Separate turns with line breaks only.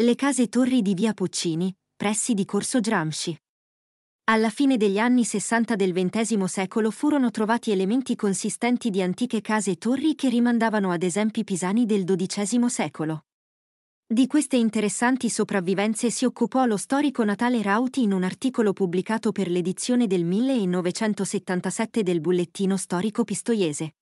le case torri di via Puccini, pressi di Corso Gramsci. Alla fine degli anni 60 del XX secolo furono trovati elementi consistenti di antiche case e torri che rimandavano ad esempi pisani del XII secolo. Di queste interessanti sopravvivenze si occupò lo storico Natale Rauti in un articolo pubblicato per l'edizione del 1977 del Bullettino Storico Pistoiese.